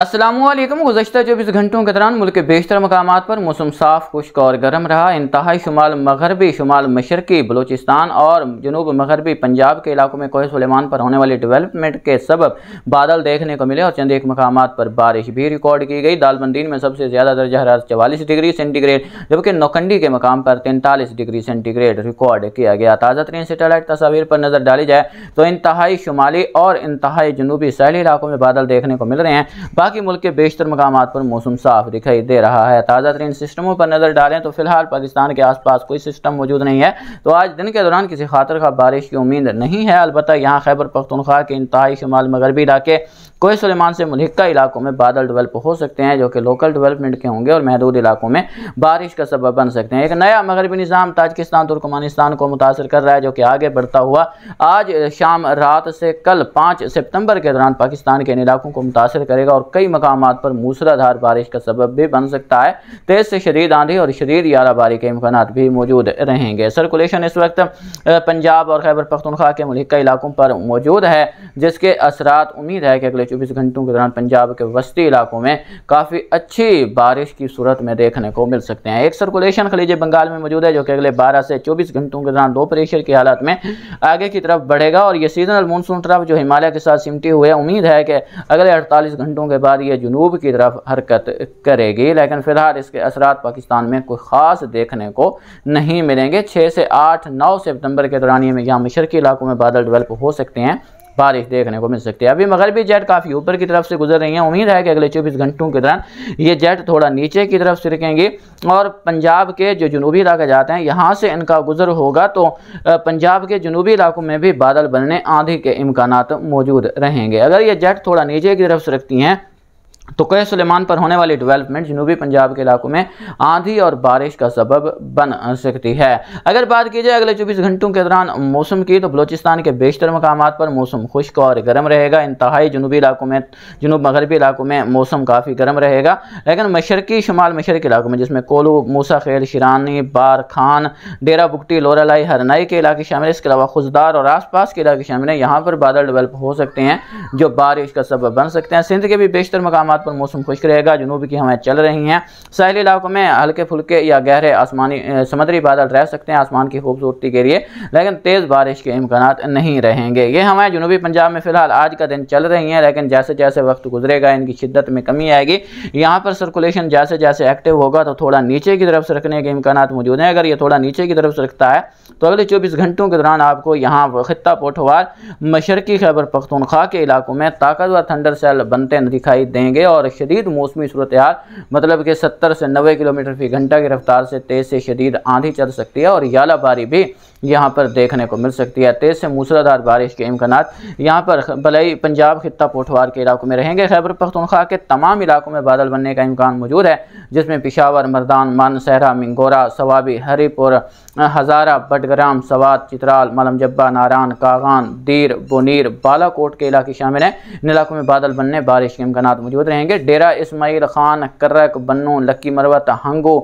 असलम गुजशत चौबीस घंटों के दौरान मुल्क के बेशतर मकाम पर मौसम साफ खुश्क और गर्म रहा इंतहाई शुमाल मगरबी शुमाल मशरकी बलोचिस्तान और जनूब मगरबी पंजाब के इलाकों में कोह सलेमान पर होने वाली डेवलपमेंट के सबब बादल देखने को मिले और चंद एक मकाम पर बारिश भी रिकॉर्ड की गई दालबंदीन में सबसे ज़्यादा दर्जा हरार चवालीस डिग्री सेंटीग्रेड जबकि नौकंडी के मकाम पर तैंतालीस डिग्री सेंटीग्रेड रिकॉर्ड किया गया ताज़ा तरीन सेटेलाइट तस्वीर पर नज़र डाली जाए तो इंतहाई शुमाली और इंतहाई जनूबी सहली इलाकों में बादल देखने को मिल रहे हैं बाकी मुल्क के बेशतर मकाम पर मौसम साफ दिखाई दे रहा है ताज़ा तरीन सिस्टमों पर नज़र डालें तो फिलहाल पाकिस्तान के आसपास कोई सिस्टम मौजूद नहीं है तो आज दिन के दौरान किसी खातर का बारिश की उम्मीद नहीं है अलबत्त यहाँ खैबर पख्तनख्वा के इंतहाई शुमाल मगरबी इलाके कोई सलेमान से मुलहका इलाकों में बादल डेवलप हो सकते हैं जो कि लोकल डेवलपमेंट के होंगे और महदूद इलाकों में बारिश का सबब बन सकते हैं एक नया मगरबी निज़ाम ताजकिस्तान तुर्कमानिस्तान को मुतासर कर रहा है जो कि आगे बढ़ता हुआ आज शाम रात से कल पाँच सितम्बर के दौरान पाकिस्तान के इन इलाकों को मुतासर करेगा और कई मकाम पर मूसलाधार बारिश का सबब भी बन सकता है तेज़ से शरीद आंधी और शदीद याराबारी के इम्कान भी मौजूद रहेंगे सर्कुलेशन इस वक्त पंजाब और खैबर पख्तनख्वा के मुलहका इलाकों पर मौजूद है जिसके असरा उम्मीद है कि अगले चौबीस घंटों के दौरान पंजाब के वस्ती इलाकों में काफ़ी अच्छी बारिश की सूरत में देखने को मिल सकते हैं एक सर्कुलेशन खलीज बंगाल में मौजूद है जो कि अगले बारह से चौबीस घंटों के दौरान दो प्रेशर की हालत में आगे की तरफ बढ़ेगा और ये सीजनल मानसून तरफ जो हिमालय के साथ सिमटी हुई है उम्मीद है कि अगले अड़तालीस घंटों के बाद ये जुनूब की तरफ हरकत करेगी लेकिन फिलहाल इसके असर पाकिस्तान में कोई ख़ास देखने को नहीं मिलेंगे छः से आठ नौ सितंबर के दौरान ये यहाँ मशरकी इलाकों में बादल डेवलप हो सकते हैं बारिश देखने को मिल सकती है अभी मगरबी जेट काफ़ी ऊपर की तरफ से गुजर रही हैं उम्मीद है कि अगले चौबीस घंटों के दौरान ये जेट थोड़ा नीचे की तरफ सिरकेंगी और पंजाब के जो जनूबी इलाके जाते हैं यहाँ से इनका गुजर होगा तो पंजाब के जनूबी इलाकों में भी बादल बनने आंधी के इम्कान मौजूद रहेंगे अगर ये जेट थोड़ा नीचे की तरफ रखती हैं तो कह सुलेमान पर होने वाली डेवलपमेंट जनूबी पंजाब के इलाकों में आंधी और बारिश का सबब बन सकती है अगर बात की जाए अगले 24 घंटों के दौरान मौसम की तो बलोचिस्तान के बेशतर मकाम पर मौसम खुश्क और गर्म रहेगा इंतहाई जनूबी इलाकों में जनूब मगरबी इलाकों में मौसम काफ़ी गर्म रहेगा लेकिन मशरकी शुमाल मशरक इलाकों में जिसमें कोलू मूसा खेल शिरानी बार खान डेरा बुकटी लोरालाई हरनाई के इलाके शामिल इसके अलावा खुशदार और आस के इलाके शामिल हैं यहाँ पर बादल डेवलप हो सकते हैं जो बारिश का सबब बन सकते हैं सिंध के भी बेशतर मकाम माकाम पर मौसम खुश्क रहेगा जनूबी की हवाएं चल रही हैं साहली इलाकों में हल्के फुल्के या गहरे आसमानी समुद्री बादल रह सकते हैं आसमान की खूबसूरती के लिए लेकिन तेज़ बारिश के इम्कान नहीं रहेंगे ये हवाएं जनूबी पंजाब में फ़िलहाल आज का दिन चल रही हैं लेकिन जैसे जैसे वक्त गुजरेगा इनकी शिद्दत में कमी आएगी यहाँ पर सर्कुलेशन जैसे जैसे एक्टिव होगा तो थोड़ा नीचे की तरफ सरकने के इम्कान मौजूद हैं अगर ये थोड़ा नीचे की तरफ सरकता है तो अगले चौबीस घंटों के दौरान आपको यहाँ खत्ता पोठवार मशरकी खैबर पख्तूनख्वा के इलाकों में ताकतवर थंडर सेल बनते दिखाई देंगे और शदीद मौसमी सूरत हाल मतलब कि सत्तर से नबे किलोमीटर फी घंटा की रफ्तार से तेज़ से शदीद आंधी चल सकती है और याला बारी भी यहाँ पर देखने को मिल सकती है तेज़ से मूसलाधार बारिश के इम्कान यहाँ पर भलई पंजाब खत्ता पोठवार के इलाकों में रहेंगे खैबर पख्तनख्वा के तमाम इलाकों में बादल बनने का इम्कान मौजूद है जिसमें पिशावर मर्दान मानसहरा मिंगोरा सवाबी हरीपुर हज़ारा बटग्राम सवात चित्राल मलमजब्बा नारान कागान दीर बुनीर बालाकोट के इलाके शामिल हैं इन इलाकों में बादल बनने बारिश के इम्कान मौजूद रहेंगे रहेंगे डेरा इसमाइल खान करक बन्नू लक्की मरवत हंगो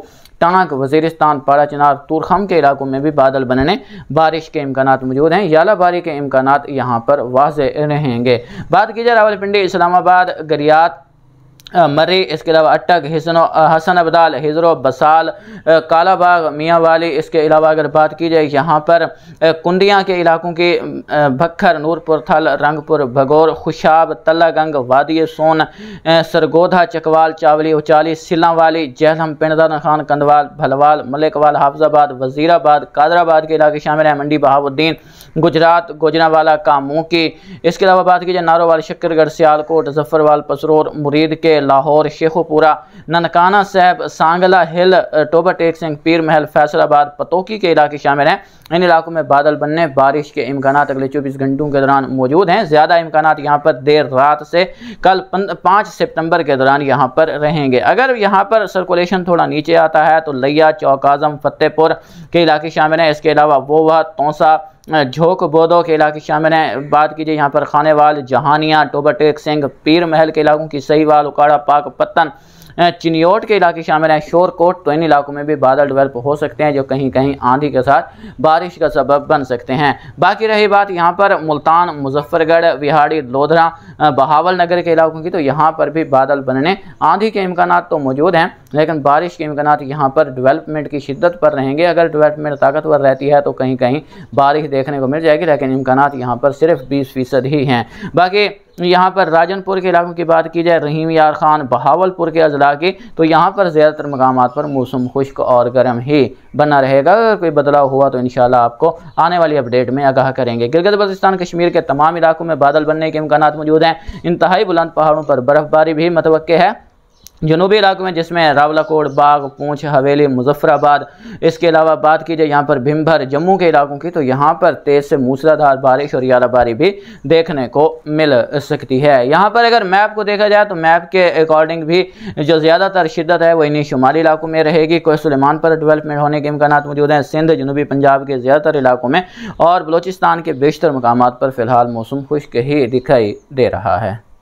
टांक वजीरस्तान पाड़ा चिनार तुरखम के इलाकों में भी बादल बनने बारिश के इम्कान मौजूद हैं याला बारी के इम्कान यहाँ पर वाज रहेंगे बात की जाए रावलपिंडी इस्लामाबाद गरियात मरे इसके अलावा अटक हसन हसन अबदाल हिजरो बसाल कालाबाग मियाँ वाली इसके अलावा अगर बात की जाए यहाँ पर कुंडियाँ के इलाकों के भक्खर नूरपुर थल रंगपुर भगोर खुशाब तला गंग वादी सोन सरगोधा चकवाल चावली उचाली सिला वाली जहलम पिंडदान खान कंदवाल भलवाल मलिकवाल हाफजाबाद वजीराबाद कादराबाद के इलाके शामिल हैं मंडी बहाबुद्दीन गुजरात गोजरावाला कामू इसके अलावा बात की जाए नारोवाल शक्करगढ़ सियालकोट जफरवाल पसरोर मुरीद के लाहौर शेखोपुरा ननकाना साहब सांगला हिल टोबा टेक सिंह पीर महल फैसलाबाद पतोकी के इलाके शामिल हैं इन इलाकों में बादल बनने बारिश के इम्कान अगले चौबीस घंटों के दौरान मौजूद हैं ज़्यादा इम्कान यहाँ पर देर रात से कल पाँच सितंबर के दौरान यहाँ पर रहेंगे अगर यहाँ पर सर्कुलेशन थोड़ा नीचे आता है तो लिया चौक आजम फतेहपुर के इलाके शामिल हैं इसके अलावा वोवा तोसा झोंक बोदो के इलाके शामिल हैं बात कीजिए यहाँ पर खाने वाल जहानिया टोबा टेक सिंह पीर महल के इलाकों की सही वाल उकाड़ा पाक पत्तन चिनियोट के इलाके शामिल हैं शोर कोट तो इन इलाकों में भी बादल डेवलप हो सकते हैं जो कहीं कहीं आंधी के साथ बारिश का सबब बन सकते हैं बाकी रही बात यहाँ पर मुल्तान मुजफ्फरगढ़ बिहाड़ी लोधरा बहावल नगर के इलाकों की तो यहाँ पर भी बादल बनने आंधी के इम्कान तो मौजूद हैं लेकिन बारिश के इम्कान यहाँ पर डेवलपमेंट की शिद्दत पर रहेंगे अगर डेवलपमेंट ताकतवर रहती है तो कहीं कहीं बारिश देखने को मिल जाएगी लेकिन इम्कान यहाँ पर सिर्फ बीस फ़ीसद ही हैं बाकी यहाँ पर राजनपुर के इलाकों की बात की जाए रहीम यार खान बहावलपुर के अजला की तो यहाँ पर ज़्यादातर मकाम पर मौसम खुश्क और गर्म ही बना रहेगा अगर कोई बदलाव हुआ तो इन आपको आने वाली अपडेट में आगाह करेंगे गिरगत बल्तिस्तान कश्मीर के तमाम इलाकों में बादल बनने के इम्कान मौजूद हैं इंतहाई बुलंद पहाड़ों पर बर्फ़बारी भी मतवक़ है जनूबी इलाकों में जिसमें रावलाकोट बाग पूंछ हवेली मुजफ्फराबाद इसके अलावा बात की जाए यहाँ पर भर जम्मू के इलाकों की तो यहाँ पर तेज़ से मूसलाधार बारिश और याराबारी भी देखने को मिल सकती है यहाँ पर अगर मैप को देखा जाए तो मैप के अकॉर्डिंग भी जो ज़्यादातर शिदत है वो इन्हीं शुमाली इलाकों में रहेगी कोई सलेमान पर डेवलपमेंट होने के इम्कान मौजूद हैं सिंध जनूबी पंजाब के ज़्यादातर इलाकों में और बलोचिस्तान के बेशतर मकाम पर फ़िलहाल मौसम खुश्क ही दिखाई दे रहा है